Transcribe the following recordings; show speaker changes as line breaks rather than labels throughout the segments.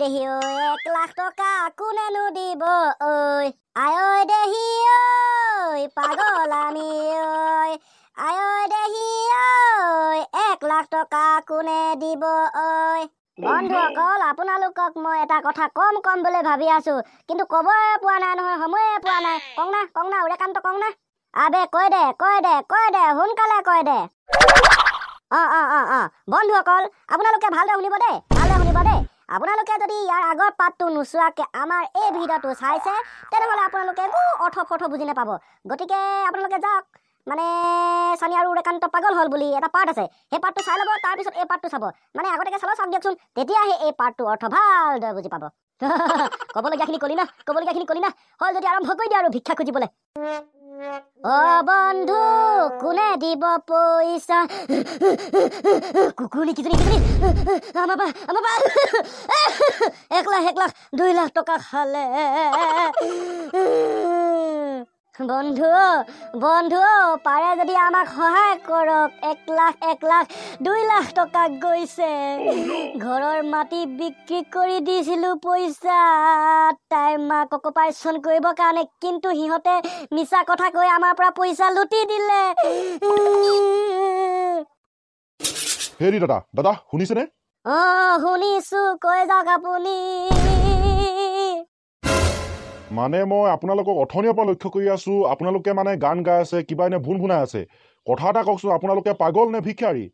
দেহি ঐ এক লাখ টকা কোনেনো দিব ঐ আই ঐ দেহি ঐ পাগল আমি ঐ আই ঐ দেহি ঐ এক লাখ টকা কোনে দিব ঐ বন্ধু অকল আপোনালোকক মই এটা কথা কম কম বুলি ভাবি আছো কিন্তু কবয়ে পোৱা নাই নহয় সময়ে পোৱা নাই কংনা কংনা উৰেকান্ত না আবে কৈ দে কৈ দে কৈ দে সোনকালে কৈ দে অঁ অঁ অঁ অঁ বন্ধুসকল আপোনালোকে ভালদৰে শুনিব দেই ভালদৰে শুনিব দেই আপোনালোকে যদি ইয়াৰ আগৰ পাতটো নোচোৱাকৈ আমাৰ এই ভিডিঅ'টো চাইছে তেনেহ'লে আপোনালোকে একো অৰ্থ ফৰ্থ বুজি নাপাব গতিকে আপোনালোকে যাওক মানে চানি আৰু উৰেকান্ত পাগল হ'ল বুলি এটা পাৰ্ট আছে সেই পাৰ্টটো চাই ল'ব তাৰপিছত এই পাৰ্টটো চাব মানে আগতীয়াকৈ চালো চাওক দিয়কচোন তেতিয়াহে এই পাৰ্টটো অৰ্থ ভালদৰে বুজি পাব ক'বলগীয়াখিনি কলি না ক'বলগীয়াখিনি কলি না হ'ল যদি আৰম্ভ কৰি দিয়া আৰু ভিক্ষা খুজিবলৈ অ বন্ধু কোনে দিব পইচা কুকুৰ কিজনী কিজনী আমাৰ পৰা আমাৰ পৰা এক লাখ এক লাখ দুই লাখ টকা খালে বন্ধু বন্ধু পাৰে যদি আমাক সহায় কৰক এক লাখ এক লাখ দুই লাখ টকা গৈছে ঘৰৰ মাটি বিক্ৰী কৰি দিছিলোঁ পইচা তাইৰ মাকক অকুপাৰেশ্যন কৰিবৰ কাৰণে কিন্তু সিহঁতে মিছা কথা কৈ আমাৰ পৰা পইচা লুটি দিলে হেৰি দাদা দাদা শুনিছেনে অঁ শুনিছোঁ কৈ যাওক আপুনি মানে মই আপোনালোকক অথনিৰ পৰা লক্ষ্য কৰি আছো আপোনালোকে মানে গান গাই আছে কিবা এনে ভুন ভুনাই আছে কথা এটা কওকচোন আপোনালোকে পাগল নে ভিক্ষাৰী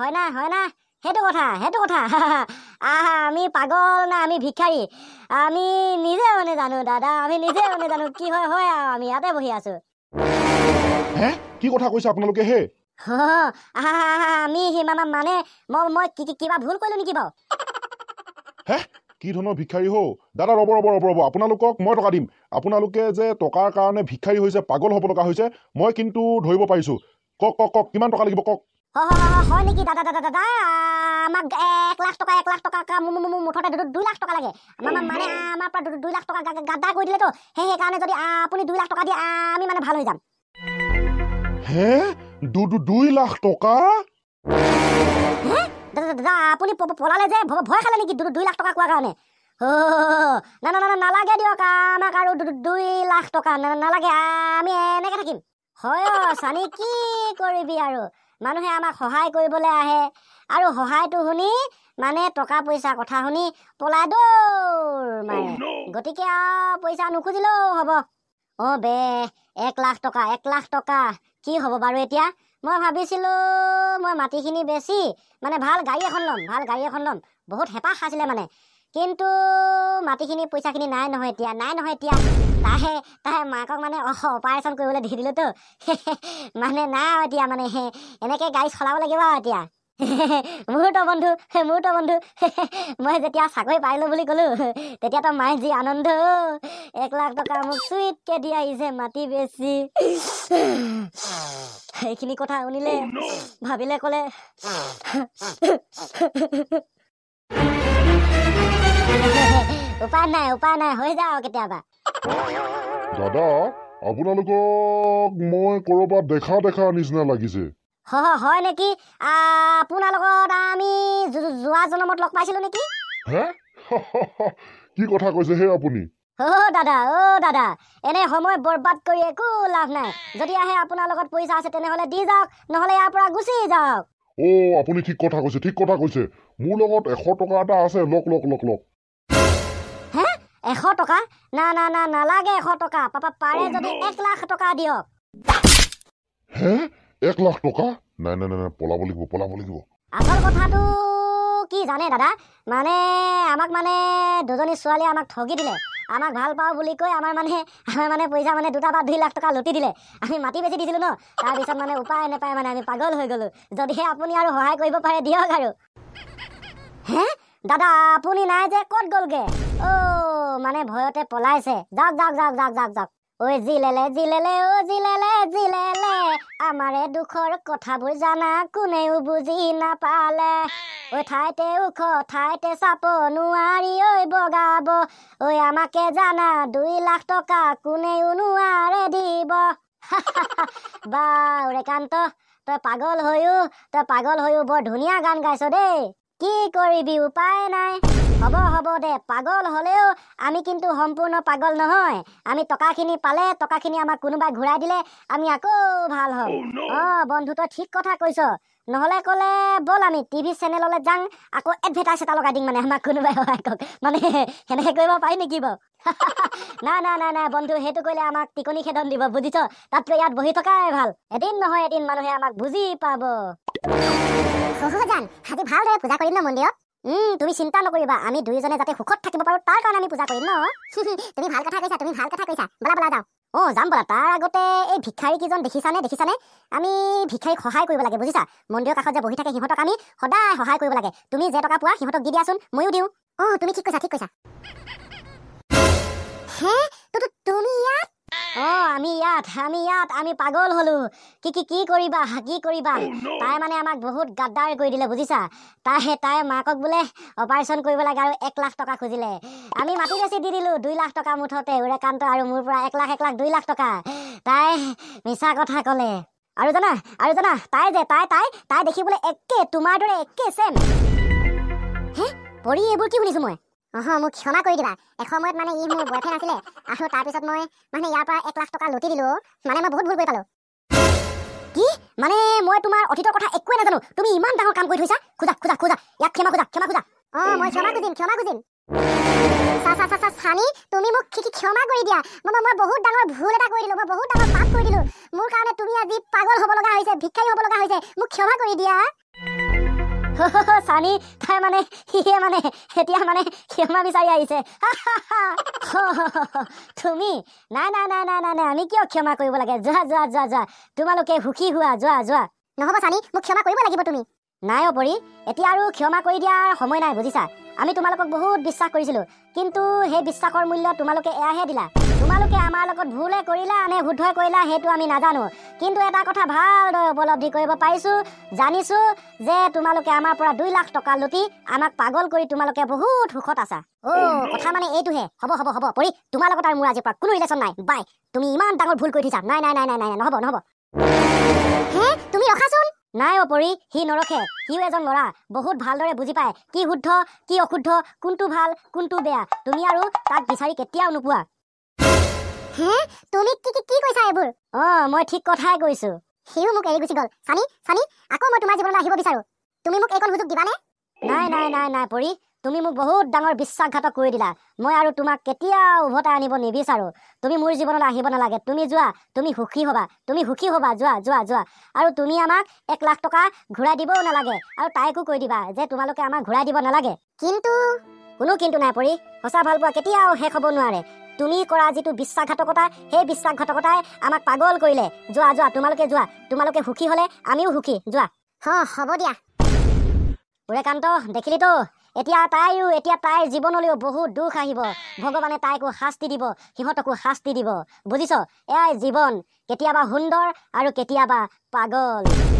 হয় না হয় না সেইটো কথা সেইটো কথা আমি পাগল না আমি ভিক্ষাৰী আমি নিজে মানে জানো দাদা আমি নিজে মানে জানো কি হয় হয় আৰু আমি ইয়াতে বহি আছো কি কথা কৈছে আপোনালোকে হে আমি মানে মই মই কিবা ভুল কৰিলো নেকি বাৰু কি ধৰণৰ ভিক্ষাৰী হ' দাদা ৰ'ব ৰ'ব ৰ'ব ৰ'ব আপোনালোকক মই টকা দিম আপোনালোকে যে টকাৰ কাৰণে ভিক্ষাৰী হৈছে পাগল হ'ব লগা হৈছে মই কিন্তু ধৰিব পাৰিছো কওক কওক কওক কিমান টকা লাগিব কওক হয় নেকি দাদা দাদা দাদা আমাক এক লাখ টকা এক লাখ টকা মুঠতে দুই লাখ টকা লাগে মানে আমাৰ পৰা দুই লাখ টকা গাদা কৰি দিলেতো সেই সেইকাৰণে যদি আপুনি দুই লাখ টকা দিয়ে আমি মানে ভাল হৈ যাম দুই লাখ টকা দাদা আপুনি পলালে যে ভয় খালে নেকি দুই লাখ টকা কোৱাৰ কাৰণে না না নানা নালাগে দিয়ক আমাক আৰু দুই লাখ টকা নালাগে আমি এনেকৈ থাকিম হয় অঁ চানি কি কৰিবি আৰু মানুহে আমাক সহায় কৰিবলৈ আহে আৰু সহায়টো শুনি মানে টকা পইচা কথা শুনি পলাই দৌৰ মাৰে oh, গতিকে আৰু পইচা নুখুজিলেও হ'ব অঁ বে এক লাখ টকা এক লাখ টকা কি হ'ব বাৰু এতিয়া মই ভাবিছিলোঁ মই মাটিখিনি বেছি মানে ভাল গাড়ী এখন ল'ম ভাল গাড়ী এখন ল'ম বহুত হেঁপাহ আছিলে মানে কিন্তু মাটিখিনি পইচাখিনি নাই নহয় এতিয়া নাই নহয় এতিয়া তাহে তাহে মাকক মানে অহ অপাৰেশ্যন কৰিবলৈ দি দিলোঁতো মানে নাই আৰু এতিয়া মানে এনেকৈ গাড়ী চলাব লাগিব আৰু এতিয়া মোৰতো বন্ধু মোৰতো বন্ধু মই যেতিয়া চাকৰি পাৰিলোঁ বুলি ক'লোঁ তেতিয়াতো মায়ে যি আনন্দ এক লাখ টকা মোক চুইটকৈ দি আহিছে মাটি বেছি সেইখিনি কথা শুনিলে oh, ভাবিলে ক'লে উপায় নাই উপায় নাই হৈ যাওঁ কেতিয়াবা দাদা আপোনালোকক মই ক'ৰবাত দেখা দেখা নিচিনা লাগিছে হয় নেকি আপোনালোকৰ আমি যোৱা জনমত লগ পাইছিলো নেকি কি কথা কৈছে হে আপুনি দাদা অ দাদা এনে সময় বৰবাদ কৰি একো লাভ নাই যদি আহে আপোনাৰ লগত পইচা আছে তেনেহ'লে দি যাওক নহ'লে ইয়াৰ পৰা গুচি যাওক অ আপুনি ঠিক কথা কৈছে ঠিক কথা কৈছে মোৰ লগত এশ টকা এটা আছে লক লক লক লক হে এশ টকা না না না নালাগে এশ টকা পাপা পাৰে যদি এক লাখ টকা দিয়ক হে এক লাখ টকা নাই নাই নাই পলাব লাগিব পলাব লাগিব আচল কথাটো কি জানে দাদা মানে আমাক মানে দুজনী ছোৱালীয়ে আমাক ঠগি দিলে আমাক ভাল পাওঁ বুলি কৈ আমাৰ মানুহে আমাৰ মানে পইচা মানে দুটা বা দুই লাখ টকা লুটি দিলে আমি মাটি বেচি দিছিলোঁ ন তাৰপিছত মানে উপায় নাপায় মানে আমি পাগল হৈ গ'লোঁ যদিহে আপুনি আৰু সহায় কৰিব পাৰে দিয়ক আৰু হে দাদা আপুনি নাই যে ক'ত গ'লগৈ অ' মানে ভয়তে পলাইছে যাওক যাওক যাওক যাওক যাওক যাওক ঐ জিলেলে জিলেলে ঐ জিলেলে জিলেলে আমাৰে দুখৰ কথাবোৰ জানা কোনেও বুজি নাপালে ঐ ঠাইতে ওখ ঠাইতে চাপ নোৱাৰি ঐ বগাব ঐ আমাকে জানা দুই লাখ টকা কোনেও নোৱাৰে দিব বাৰু ৰেকান্ত তই পাগল হৈও তই পাগল হৈও বৰ ধুনীয়া গান গাইছ দেই কি কৰিবি উপায় নাই হ'ব হ'ব দে পাগল হ'লেও আমি কিন্তু সম্পূৰ্ণ পাগল নহয় আমি টকাখিনি পালে টকাখিনি আমাক কোনোবাই ঘূৰাই দিলে আমি আকৌ ভাল হ'ম oh, অঁ বন্ধু তই ঠিক কথা কৈছ নহ'লে ক'লে ব'ল আমি টি ভি চেনেললৈ যাওঁ আকৌ এডভাৰটাইজ এটা লগাই দিম মানে আমাক কোনোবাই সহায় কৰক মানে সেনেকৈ কৰিব পাৰি নেকি বাৰু নাই নাই নাই নাই বন্ধু সেইটো কৰিলে আমাক টিকনি খেদন দিব বুজিছ তাতকৈ ইয়াত বহি থকাই ভাল এদিন নহয় এদিন মানুহে আমাক বুজি পাব সহজান আজি ভালদৰে পূজা কৰিম ন মন্দিৰত তুমি চিন্তা নকৰিবা আমি দুয়োজনে যাতে সুখত থাকিব পাৰোঁ তাৰ কাৰণে আমি পূজা কৰিম ন তুমি ভাল কথা কৈছা তুমি ভাল কথা কৈছা বলা বলা যাওঁ অ যাম বলা তাৰ আগতে এই ভিক্ষাৰীকেইজন দেখিছানে দেখিছানে আমি ভিক্ষাৰীক সহায় কৰিব লাগে বুজিছা মন্দিৰৰ কাষত যে বহি থাকে সিহঁতক আমি সদায় সহায় কৰিব লাগে তুমি যে টকা পোৱা সিহঁতক দি দিয়াচোন ময়ো দিওঁ অ তুমি ঠিক কৈছা ঠিক কৈছা আমি ইয়াত আমি ইয়াত আমি পাগল হ'লো কি কি কি কৰিবা কি কৰিবা oh, তাই মানে আমাক বহুত গাদ্দাৰ কৰি দিলে বুজিছা তাই তাই মাকক বোলে অপাৰেশ্যন কৰিব লাগে আৰু এক লাখ টকা খুজিলে আমি মাটি বেছি দি দিলোঁ দুই লাখ টকা মুঠতে উৰেকান্ত আৰু মোৰ পৰা এক লাখ এক লাখ দুই লাখ টকা তাই মিছা কথা ক'লে আৰু জানা আৰু জানা তাই যে তাই তাই তাই দেখিবলৈ একে তোমাৰ দৰে একে চেম হে পৰি এইবোৰ কি শুনিছোঁ মই অঁ মোক ক্ষমা কৰি দিবা এসময়ত মানে ই মোৰ বয়ফ্ৰেণ্ড আছিলে আৰু তাৰপিছত মই মানে ইয়াৰ পৰা এক লাখ টকা লুটি দিলোঁ মানে মই বহুত ভুল কৰি পালোঁ কি মানে মই তোমাৰ অতীতৰ কথা একোৱে নাজানো তুমি ইমান ডাঙৰ কাম কৰি থৈছা খোজা খোজা খোজা ইয়াক ক্ষমা খোজা ক্ষমা খোজা অঁ মই ক্ষমা খুজিম ক্ষমা খুজিম তুমি মোক ক্ষমা কৰি দিয়া মই বহুত ডাঙৰ ভুল এটা কৰি দিলোঁ মই বহুত ডাঙৰ পাপ কৰি দিলোঁ মোৰ কাৰণে তুমি আজি পাগল হ'ব লগা হৈছে ভিক্ষাৰী হ'ব লগা হৈছে মোক ক্ষমা কৰি দিয়া চানি তাই মানে সিয়ে মানে এতিয়া মানে ক্ষমা বিচাৰি আহিছে তুমি নাই নাই নাই নাই নাই নাই আমি কিয় ক্ষমা কৰিব লাগে যোৱা যোৱা যোৱা যোৱা তোমালোকে সুখী হোৱা যোৱা যোৱা নহ'ব চানি মোক ক্ষমা কৰিব লাগিব তুমি নাই অপৰি এতিয়া আৰু ক্ষমা কৰি দিয়াৰ সময় নাই বুজিছা আমি তোমালোকক বহুত বিশ্বাস কৰিছিলোঁ কিন্তু সেই বিশ্বাসৰ মূল্য তোমালোকে এয়াহে দিলা তোমালোকে আমাৰ লগত ভুলে কৰিলা নে শুদ্ধই কৰিলা সেইটো আমি নাজানো কিন্তু এটা কথা ভালদৰে উপলব্ধি কৰিব পাৰিছো জানিছো যে তোমালোকে আমাৰ পৰা দুই লাখ টকা লুটি আমাক পাগল কৰি তোমালোকে বহুত সুখত আছা অ' কথা মানে এইটোহে হ'ব হ'ব হ'ব পৰি তোমাৰ লগত আৰু মোৰ আজিৰ পৰা কোনো ৰিলেশ্যন নাই বাই তুমি ইমান ডাঙৰ ভুল কৰি দিছা নাই নাই নাই নাই নাই নহ'ব নহ'ব তুমি ৰখাচোন নাই অ পৰি সি নৰখে সিও এজন ল'ৰা বহুত ভালদৰে বুজি পায় কি শুদ্ধ কি অশুদ্ধ কোনটো ভাল কোনটো বেয়া তুমি আৰু তাক বিচাৰি কেতিয়াও নোপোৱা হে তুমি কি কি কি কৈছা এবুৰ অ মই ঠিক কথাই কৈছো সিও মোক এৰি গুচি গল চানি চানি আকৌ মই তোমাৰ জীৱনলৈ আহিব বিচাৰো তুমি মোক এইকণ সুযোগ দিবানে নাই নাই নাই নাই পৰি তুমি মোক বহুত ডাঙৰ বিশ্বাসঘাতক কৰি দিলা মই আৰু তোমাক কেতিয়া উভতাই আনিব নিবিচাৰো তুমি মোৰ জীৱনলৈ আহিব নালাগে তুমি যোৱা তুমি সুখী হ'বা তুমি সুখী হ'বা যোৱা যোৱা যোৱা আৰু তুমি আমাক এক লাখ টকা ঘূৰাই দিবও নালাগে আৰু তাইকো কৈ দিবা যে তোমালোকে আমাক ঘূৰাই দিব নালাগে কিন্তু কোনো কিন্তু নাই পৰি সঁচা ভালপোৱা কেতিয়াও শেষ হ'ব নোৱাৰে তুমি কৰা যিটো বিশ্বাসঘাতকতা সেই বিশ্বাসঘাতকতাই আমাক পাগল কৰিলে যোৱা যোৱা তোমালোকে যোৱা তোমালোকে সুখী হ'লে আমিও সুখী যোৱা হঁ হ'ব দিয়া উৰেকান্ত দেখিলিতো এতিয়া তাইও এতিয়া তাইৰ জীৱনলৈও বহুত দুখ আহিব ভগৱানে তাইকো শাস্তি দিব সিহঁতকো শাস্তি দিব বুজিছ এয়াই জীৱন কেতিয়াবা সুন্দৰ আৰু কেতিয়াবা পাগল